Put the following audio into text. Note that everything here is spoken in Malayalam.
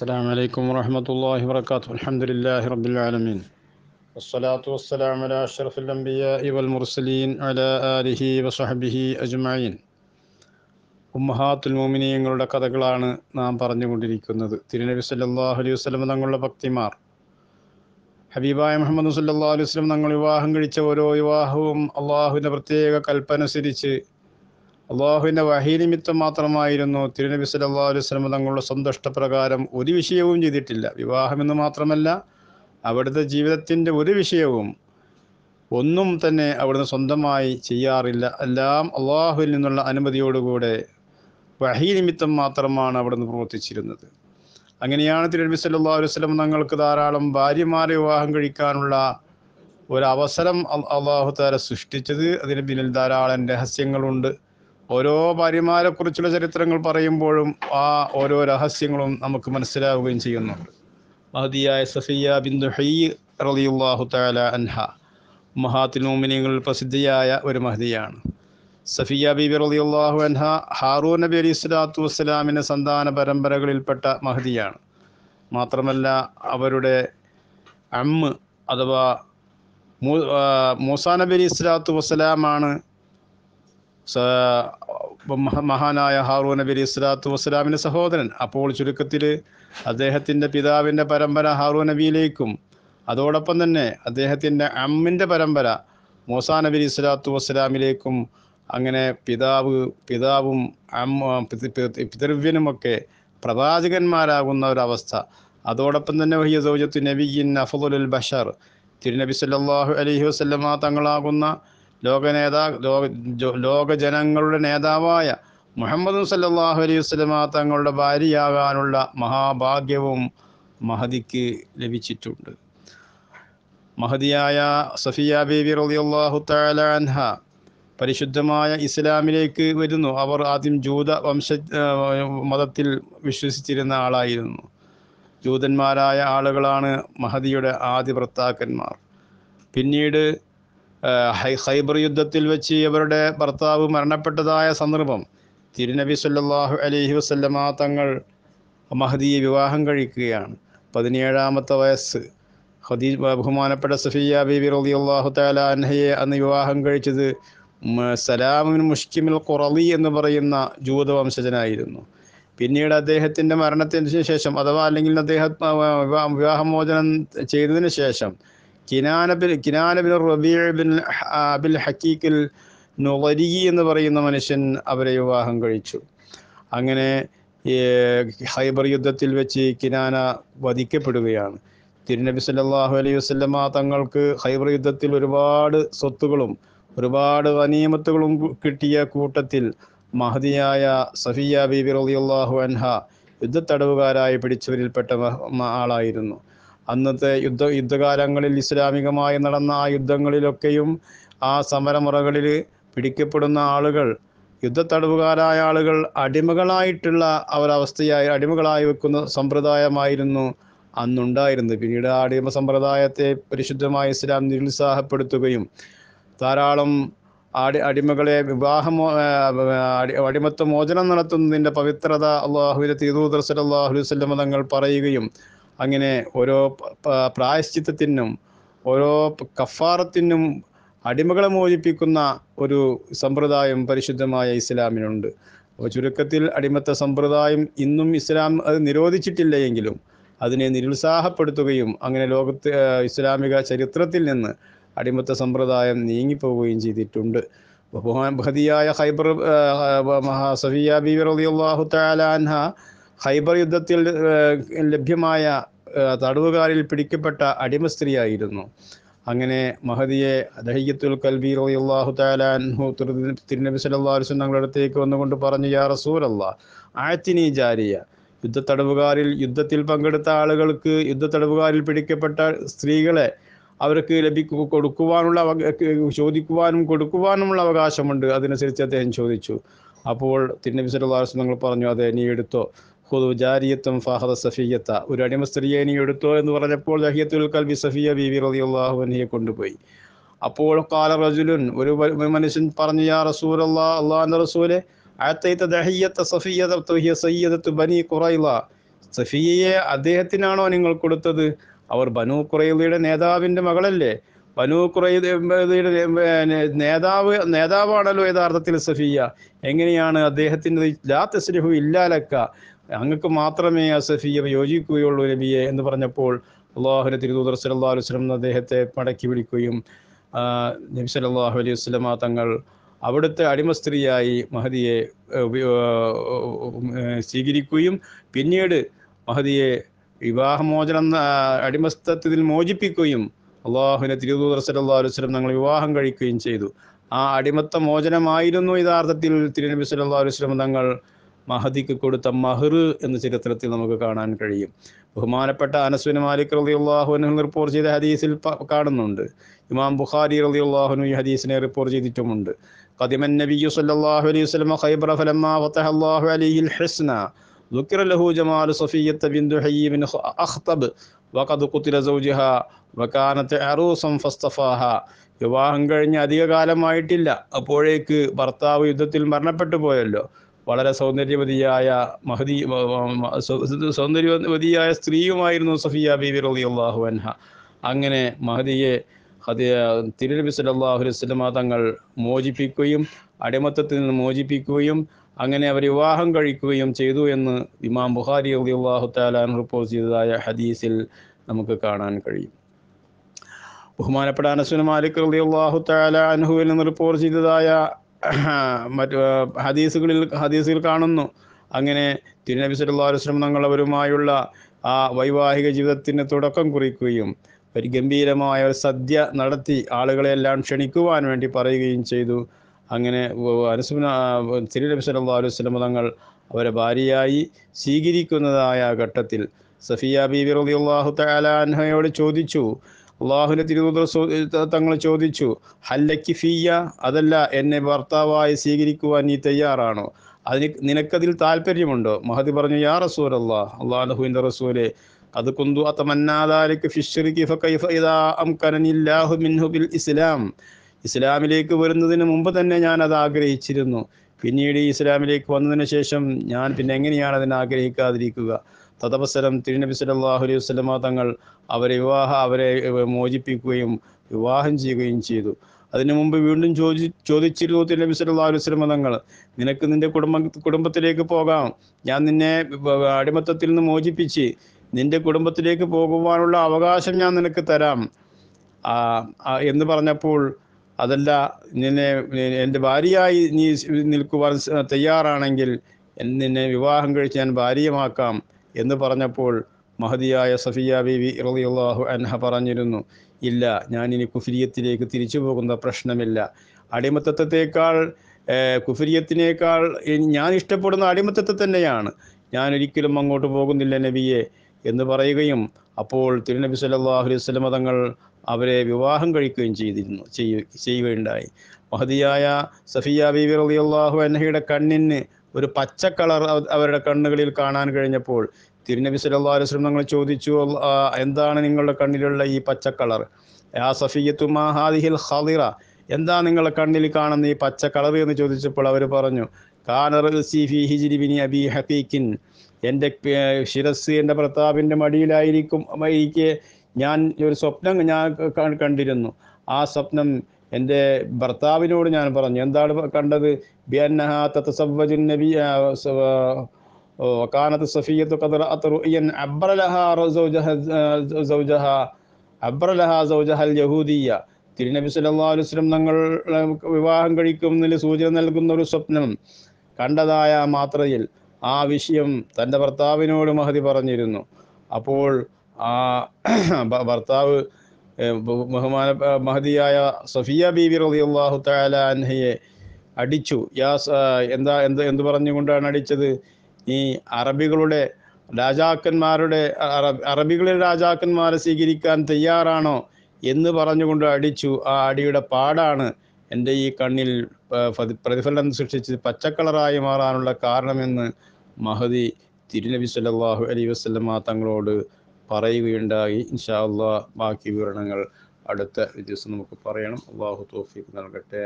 السلام عليكم ورحمة الله وبركاته الحمد لله رب العالمين والصلاة والسلام على أشرف الأنبياء والمرسلين على آله وصحبه أجمعين ഉമ്മഹാത്തുൽ മോമിനിയങ്ങളുടെ കഥകളാണ് നാം പറഞ്ഞുകൊണ്ടിരിക്കുന്നത് തിരുനബി സല്ലാഹു അലൈഹി വസ്ലം തങ്ങളുടെ ഭക്തിമാർ ഹബീബായ മുഹമ്മദ് സല്ലാ അലൈഹി വസ്ലം തങ്ങൾ വിവാഹം കഴിച്ച ഓരോ വിവാഹവും അള്ളാഹുവിൻ്റെ പ്രത്യേക കൽപ്പന അള്ളാഹുവിൻ്റെ വഹീനിമിത്തം മാത്രമായിരുന്നു തിരുനബി സല്ലാ അലുസ്ലം തങ്ങളുടെ സന്തുഷ്ടപ്രകാരം ഒരു വിഷയവും ചെയ്തിട്ടില്ല വിവാഹമെന്ന് മാത്രമല്ല അവിടുത്തെ ജീവിതത്തിൻ്റെ ഒരു വിഷയവും ഒന്നും തന്നെ അവിടുന്ന് സ്വന്തമായി ചെയ്യാറില്ല എല്ലാം അള്ളാഹുവിൽ നിന്നുള്ള അനുമതിയോടുകൂടെ വഹീനിമിത്തം നിമിത്തം മാത്രമാണ് അവിടുന്ന് പ്രവർത്തിച്ചിരുന്നത് അങ്ങനെയാണ് തിരുനബി സല്ലാ അലുസ്ലം തങ്ങൾക്ക് ധാരാളം ഭാര്യമാരെ വിവാഹം കഴിക്കാനുള്ള ഒരവസരം അള്ളാഹു താര സൃഷ്ടിച്ചത് അതിന് പിന്നിൽ ധാരാളം രഹസ്യങ്ങളുണ്ട് ഓരോ കുറിച്ചുള്ള ചരിത്രങ്ങൾ പറയുമ്പോഴും ആ ഓരോ രഹസ്യങ്ങളും നമുക്ക് മനസ്സിലാവുകയും ചെയ്യുന്നു മഹതിയായ സഫിയ ബിന്ദു ഹൈ റലിയുല്ലാഹു താല അൻഹ മഹാത്തിനോമിനികളിൽ പ്രസിദ്ധിയായ ഒരു മഹതിയാണ് സഫിയ ബിബി റലിയുള്ളാഹു അൻഹ ഹാറൂ നബി അലി സ്വലാത്തു വസ്സലാമിൻ്റെ സന്താന പരമ്പരകളിൽപ്പെട്ട മഹതിയാണ് മാത്രമല്ല അവരുടെ അമ്മ് അഥവാ മൂസാ നബി അലി സ്വലാത്തു വസ്സലാമാണ് മഹാനായ ഹാറൂ നബി അലി ഇസ്ലാത്തു വസ്സലാമിൻ്റെ സഹോദരൻ അപ്പോൾ ചുരുക്കത്തിൽ അദ്ദേഹത്തിൻ്റെ പിതാവിൻ്റെ പരമ്പര ഹാറൂ നബിയിലേക്കും അതോടൊപ്പം തന്നെ അദ്ദേഹത്തിൻ്റെ അമ്മിൻ്റെ പരമ്പര മൂസാ നബി അലി സ്വലാത്തു വസ്സലാമിലേക്കും അങ്ങനെ പിതാവ് പിതാവും അമ്മ പിതൃവ്യനുമൊക്കെ പ്രവാചകന്മാരാകുന്ന ഒരവസ്ഥ അതോടൊപ്പം തന്നെ വഹിയ സൗജത്തു നബിയിൻ അഫദുൽ ബഷർ തിരുനബി സല്ലാഹു അലഹി വസ്ലമ തങ്ങളാകുന്ന ലോക നേതാ ലോക ജനങ്ങളുടെ നേതാവായ മുഹമ്മദ് സല്ലാഹു അലൈഹി വസ്ലമ തങ്ങളുടെ ഭാര്യയാകാനുള്ള മഹാഭാഗ്യവും മഹദിക്ക് ലഭിച്ചിട്ടുണ്ട് മഹദിയായ സഫിയ ബേബി റളിയല്ലാഹു തആല അൻഹ പരിശുദ്ധമായ ഇസ്ലാമിലേക്ക് വരുന്നു അവർ ആദ്യം ജൂത വംശ മതത്തിൽ വിശ്വസിച്ചിരുന്ന ആളായിരുന്നു ജൂതന്മാരായ ആളുകളാണ് മഹദിയുടെ ആദ്യ ഭർത്താക്കന്മാർ പിന്നീട് ഹൈബർ യുദ്ധത്തിൽ വെച്ച് ഇവരുടെ ഭർത്താവ് മരണപ്പെട്ടതായ സന്ദർഭം തിരുനബി സല്ലാഹു അലഹി വസ്ല്ലമ തങ്ങൾ മഹദിയെ വിവാഹം കഴിക്കുകയാണ് പതിനേഴാമത്തെ വയസ്സ് ഹദീ ബഹുമാനപ്പെട്ട സഫിയ ബിബി റലി അള്ളാഹു താല അൻഹയെ അന്ന് വിവാഹം കഴിച്ചത് സലാമിൻ മുഷ്കിമിൽ കുറളി എന്ന് പറയുന്ന ജൂത വംശജനായിരുന്നു പിന്നീട് അദ്ദേഹത്തിൻ്റെ മരണത്തിന് ശേഷം അഥവാ അല്ലെങ്കിൽ അദ്ദേഹം വിവാഹമോചനം ചെയ്തതിന് ശേഷം Kinana bin Kinana bin Rabi bin Abil ഹക്കീക്കിൽ നുവരി എന്ന് പറയുന്ന മനുഷ്യൻ അവരെ വിവാഹം കഴിച്ചു അങ്ങനെ ഹൈബർ യുദ്ധത്തിൽ വെച്ച് കിനാന വധിക്കപ്പെടുകയാണ് തിരുനബി സല്ലാഹു അലൈഹി വസ്ലമ തങ്ങൾക്ക് ഹൈബർ യുദ്ധത്തിൽ ഒരുപാട് സ്വത്തുകളും ഒരുപാട് അനിയമത്തുകളും കിട്ടിയ കൂട്ടത്തിൽ മഹതിയായ സഫിയ ബിബി റളിയല്ലാഹു അൻഹ യുദ്ധത്തടവുകാരായി പിടിച്ചവരിൽപ്പെട്ട ആളായിരുന്നു അന്നത്തെ യുദ്ധ യുദ്ധകാലങ്ങളിൽ ഇസ്ലാമികമായി നടന്ന ആ യുദ്ധങ്ങളിലൊക്കെയും ആ സമരമുറകളിൽ പിടിക്കപ്പെടുന്ന ആളുകൾ തടവുകാരായ ആളുകൾ അടിമകളായിട്ടുള്ള അവരവസ്ഥയായി അടിമകളായി വെക്കുന്ന സമ്പ്രദായമായിരുന്നു അന്നുണ്ടായിരുന്നത് പിന്നീട് ആ അടിമ സമ്പ്രദായത്തെ പരിശുദ്ധമായ ഇസ്ലാം നിരുത്സാഹപ്പെടുത്തുകയും ധാരാളം അടി അടിമകളെ വിവാഹമോ അടിമത്വ മോചനം നടത്തുന്നതിൻ്റെ പവിത്രത അള്ളാഹുവിൻ്റെ തീതൂദർ സ്വല്ലം തങ്ങൾ പറയുകയും അങ്ങനെ ഓരോ പ്രായശ്ചിത്തത്തിനും ഓരോ കഫാറത്തിനും അടിമകളെ മോചിപ്പിക്കുന്ന ഒരു സമ്പ്രദായം പരിശുദ്ധമായ ഇസ്ലാമിനുണ്ട് അപ്പോൾ ചുരുക്കത്തിൽ അടിമത്ത സമ്പ്രദായം ഇന്നും ഇസ്ലാം അത് നിരോധിച്ചിട്ടില്ല എങ്കിലും അതിനെ നിരുത്സാഹപ്പെടുത്തുകയും അങ്ങനെ ലോകത്ത് ഇസ്ലാമിക ചരിത്രത്തിൽ നിന്ന് അടിമത്ത സമ്പ്രദായം നീങ്ങിപ്പോവുകയും ചെയ്തിട്ടുണ്ട് ബഹുമാൻ ബഹദിയായ ഹൈബർ മഹാസഫിയ ബി റളിയല്ലാഹു തആല അൻഹ ഹൈബർ യുദ്ധത്തിൽ ലഭ്യമായ തടവുകാരിൽ പിടിക്കപ്പെട്ട അടിമ സ്ത്രീയായിരുന്നു അങ്ങനെ മഹദിയെ ദഹിയത്തുൽ കൽബീർ അള്ളാഹു താലാൻഹു തിരുനബി സല്ലല്ലാഹു അലൈഹി വസല്ലം അടുത്തേക്ക് വന്നുകൊണ്ട് പറഞ്ഞു യാ റസൂലല്ലാ ആയത്തിനി ജാരിയ യുദ്ധ തടവുകാരിൽ യുദ്ധത്തിൽ പങ്കെടുത്ത ആളുകൾക്ക് യുദ്ധ തടവുകാരിൽ പിടിക്കപ്പെട്ട സ്ത്രീകളെ അവർക്ക് ലഭിക്കു കൊടുക്കുവാനുള്ള ചോദിക്കുവാനും കൊടുക്കുവാനുമുള്ള അവകാശമുണ്ട് അതനുസരിച്ച് അദ്ദേഹം ചോദിച്ചു അപ്പോൾ തിരുനബി സല്ലല്ലാഹു അലൈഹി വസല്ലം പറഞ്ഞു അതെ നീ എടുത്തോ ഹുദു ജാരിയത്തും ഫാഹദ സഫിയത്ത ഒരു അടിമ സ്ത്രീയെ നീ എടുത്തോ എന്ന് പറഞ്ഞപ്പോൾ ജഹിയത്തുൽ കൽബി സഫിയ ബീവി റതി അള്ളാഹുവിനെ കൊണ്ടുപോയി അപ്പോൾ കാല റജുലുൻ ഒരു മനുഷ്യൻ പറഞ്ഞു യാ റസൂൽ അള്ളാ അള്ളാഹാൻ്റെ റസൂലെ അഴത്തൈത്ത ദഹിയത്ത സഫിയ സയ്യദത്ത് ബനി കുറയില സഫിയയെ അദ്ദേഹത്തിനാണോ നിങ്ങൾ കൊടുത്തത് അവർ ബനു കുറയിലയുടെ നേതാവിൻ്റെ മകളല്ലേ ബനു കുറയിലയുടെ നേതാവ് നേതാവാണല്ലോ യഥാർത്ഥത്തിൽ സഫിയ എങ്ങനെയാണ് അദ്ദേഹത്തിൻ്റെ ലാ തസ്രിഹു ഇല്ലാലക്ക അങ്ങക്ക് മാത്രമേ അസഫിയ യോജിക്കുകയുള്ളൂ നബിയെ എന്ന് പറഞ്ഞപ്പോൾ അള്ളാഹുലെ തിരുദൂതർ സല്ലാ അലുസ്ലം അദ്ദേഹത്തെ മടക്കി വിളിക്കുകയും നബി സല്ലാഹു അലൈഹി വസ്ലമ തങ്ങൾ അവിടുത്തെ അടിമ സ്ത്രീയായി മഹദിയെ സ്വീകരിക്കുകയും പിന്നീട് മഹദിയെ വിവാഹമോചനം അടിമസ്ഥത്തിൽ മോചിപ്പിക്കുകയും അള്ളാഹുവിനെ തിരുദൂതർ സല്ലാ അലുസ്ലം ഞങ്ങൾ വിവാഹം കഴിക്കുകയും ചെയ്തു ആ അടിമത്ത മോചനമായിരുന്നു യഥാർത്ഥത്തിൽ തിരുനബി സല്ലാ അലുസ്ലം തങ്ങൾ മഹദിക്ക് കൊടുത്ത മഹർ എന്ന ചരിത്രത്തിൽ നമുക്ക് കാണാൻ കഴിയും ബഹുമാനപ്പെട്ട അനസ്വിന് മാലിക് റലി അള്ളാഹുവിന് റിപ്പോർട്ട് ചെയ്ത ഹദീസിൽ കാണുന്നുണ്ട് ഇമാം ബുഖാരി റലി അള്ളാഹുനു ഈ ഹദീസിനെ റിപ്പോർട്ട് ചെയ്തിട്ടുമുണ്ട് قدم النبي صلى الله عليه وسلم خيبر فلما فتح ذكر له جمال صفية بنت حي بن أخطب وقد قتل زوجها وكانت عروسا فاصطفاها വിവാഹം കഴിഞ്ഞ് അധിക കാലമായിട്ടില്ല അപ്പോഴേക്ക് ഭർത്താവ് യുദ്ധത്തിൽ മരണപ്പെട്ടു പോയല്ലോ വളരെ സൗന്ദര്യവതിയായ മഹദി സൗന്ദര്യവതിയായ സ്ത്രീയുമായിരുന്നു സഫിയ ബീബി റലി അള്ളാഹു അൻഹ അങ്ങനെ മഹദിയെ തിരുനബി സലാഹു വസ്ലമ തങ്ങൾ മോചിപ്പിക്കുകയും അടിമത്തത്തിൽ നിന്ന് മോചിപ്പിക്കുകയും അങ്ങനെ അവർ വിവാഹം കഴിക്കുകയും ചെയ്തു എന്ന് ഇമാം ബുഖാരി അലി അള്ളാഹു താലാൻ റിപ്പോർട്ട് ചെയ്തതായ ഹദീസിൽ നമുക്ക് കാണാൻ കഴിയും ബഹുമാനപ്പെട്ട അനസുന മാലിക് അലി അള്ളാഹു താല അൻഹുവിൽ നിന്ന് റിപ്പോർട്ട് ചെയ്തതായ മറ്റു ഹദീസുകളിൽ ഹദീസുകൾ കാണുന്നു അങ്ങനെ തിരുനബി അലൈഹി വസല്ലം തങ്ങളവരുമായുള്ള ആ വൈവാഹിക ജീവിതത്തിന് തുടക്കം കുറിക്കുകയും ഒരു ഗംഭീരമായ ഒരു സദ്യ നടത്തി ആളുകളെല്ലാം ക്ഷണിക്കുവാൻ വേണ്ടി പറയുകയും ചെയ്തു അങ്ങനെ അനുസുന തിരുനബി അലൈഹി വസല്ലം തങ്ങൾ അവരെ ഭാര്യയായി സ്വീകരിക്കുന്നതായ ഘട്ടത്തിൽ സഫിയ ബീബി റളിയല്ലാഹു തആല അൻഹയോട് ചോദിച്ചു അള്ളാഹുവിൻ്റെ തിരുദൂതർ തങ്ങൾ ചോദിച്ചു ഹല്ലക്കി ഫീയ അതല്ല എന്നെ ഭർത്താവായി സ്വീകരിക്കുവാൻ നീ തയ്യാറാണോ അതിന് നിനക്കതിൽ താല്പര്യമുണ്ടോ മഹതി പറഞ്ഞു യാ റസൂൽ അള്ളാഹ് അള്ളാഹുവിൻ്റെ റസൂലെ അത് കൊന്തു അത്തമന്നാദാലിക്ക് മിൻഹു ബിൽ ഇസ്ലാം ഇസ്ലാമിലേക്ക് വരുന്നതിന് മുമ്പ് തന്നെ ഞാൻ അത് ആഗ്രഹിച്ചിരുന്നു പിന്നീട് ഇസ്ലാമിലേക്ക് വന്നതിന് ശേഷം ഞാൻ പിന്നെ എങ്ങനെയാണ് അതിനെ ആഗ്രഹിക്കാതിരിക്കുക തദവസരം തിരുനബി സല്ലാഹു അലൈഹി വസ്ലമ തങ്ങൾ അവരെ വിവാഹ അവരെ മോചിപ്പിക്കുകയും വിവാഹം ചെയ്യുകയും ചെയ്തു അതിനു മുമ്പ് വീണ്ടും ചോദി ചോദിച്ചിരുന്നു തിരുനബി സല്ലാ അലൈഹി വസ്ലമ തങ്ങൾ നിനക്ക് നിന്റെ കുടുംബ കുടുംബത്തിലേക്ക് പോകാം ഞാൻ നിന്നെ അടിമത്തത്തിൽ നിന്ന് മോചിപ്പിച്ച് നിന്റെ കുടുംബത്തിലേക്ക് പോകുവാനുള്ള അവകാശം ഞാൻ നിനക്ക് തരാം എന്ന് പറഞ്ഞപ്പോൾ അതല്ല നിന്നെ എൻ്റെ ഭാര്യയായി നീ നിൽക്കുവാൻ തയ്യാറാണെങ്കിൽ നിന്നെ വിവാഹം കഴിച്ച് ഞാൻ ഭാര്യമാക്കാം എന്ന് പറഞ്ഞപ്പോൾ മഹതിയായ സഫിയ ബിബി ഇറലിയുള്ളാഹു അൻഹ പറഞ്ഞിരുന്നു ഇല്ല ഞാനിനി കുഫിരിയത്തിലേക്ക് തിരിച്ചു പോകുന്ന പ്രശ്നമില്ല അടിമത്തത്വത്തേക്കാൾ കുഫിരിയത്തിനേക്കാൾ ഞാൻ ഇഷ്ടപ്പെടുന്ന അടിമത്തത്തെ തന്നെയാണ് ഞാൻ ഒരിക്കലും അങ്ങോട്ട് പോകുന്നില്ല നബിയെ എന്ന് പറയുകയും അപ്പോൾ തിരുനബി സല്ലാഹു അലൈഹി മതങ്ങൾ തങ്ങൾ അവരെ വിവാഹം കഴിക്കുകയും ചെയ്തിരുന്നു ചെയ്യുകയുണ്ടായി മഹതിയായ സഫിയ ബീബി റളിയല്ലാഹു അൻഹയുടെ കണ്ണിന് ഒരു പച്ച കളർ അവരുടെ കണ്ണുകളിൽ കാണാൻ കഴിഞ്ഞപ്പോൾ തിരുനബി സല്ലല്ലാഹു അലൈഹി വസല്ലം ഞങ്ങൾ ചോദിച്ചു എന്താണ് നിങ്ങളുടെ കണ്ണിലുള്ള ഈ പച്ച കളർ ആ സഫിയത്തു ഹാദിഹിൽ ഖളിറ എന്താ നിങ്ങളുടെ കണ്ണിൽ കാണുന്ന ഈ പച്ച കളർ എന്ന് ചോദിച്ചപ്പോൾ അവർ പറഞ്ഞു ബിനി അബി ഹഫീഖിൻ എൻ്റെ ശിരസ് എൻ്റെ പ്രതാപിൻ്റെ മടിയിലായിരിക്കും ഇരിക്കെ ഞാൻ ഒരു സ്വപ്നം ഞാൻ കണ്ടിരുന്നു ആ സ്വപ്നം എൻ്റെ ഭർത്താവിനോട് ഞാൻ പറഞ്ഞു എന്താണ് കണ്ടത് ബിയന്നഹ തത്സവ്വജുൻ നബി وكانت صفية قد رأت رؤيا عبر لها زوجها زوجها عبر لها زوجها اليهودية തിരുനബി സല്ലാ അലുസ്ലം തങ്ങൾ വിവാഹം കഴിക്കുന്നതിൽ സൂചന നൽകുന്ന ഒരു സ്വപ്നം കണ്ടതായ മാത്രയിൽ ആ വിഷയം തൻ്റെ ഭർത്താവിനോട് മഹതി പറഞ്ഞിരുന്നു അപ്പോൾ ആ ഭർത്താവ് ബഹുമാന മഹതിയായ സഫിയ ബി വി ബീവി അള്ളാഹു താല അൻഹയെ അടിച്ചു യാ എന്താ എന്ത് എന്ത് പറഞ്ഞുകൊണ്ടാണ് അടിച്ചത് ഈ അറബികളുടെ രാജാക്കന്മാരുടെ അറബികളിൽ രാജാക്കന്മാരെ സ്വീകരിക്കാൻ തയ്യാറാണോ എന്ന് പറഞ്ഞുകൊണ്ട് അടിച്ചു ആ അടിയുടെ പാടാണ് എൻ്റെ ഈ കണ്ണിൽ പ്രതിഫലനം സൃഷ്ടിച്ച് പച്ചക്കളറായി മാറാനുള്ള കാരണമെന്ന് മഹദി തിരുനബി സല്ലാഹു അലൈഹി വസല്ലമ തങ്ങളോട് പറയുകയുണ്ടായി ഇൻഷാ അള്ളാഹ് ബാക്കി വിവരണങ്ങൾ അടുത്ത ദിവസം നമുക്ക് പറയണം അള്ളാഹു തോഫിക്ക് നൽകട്ടെ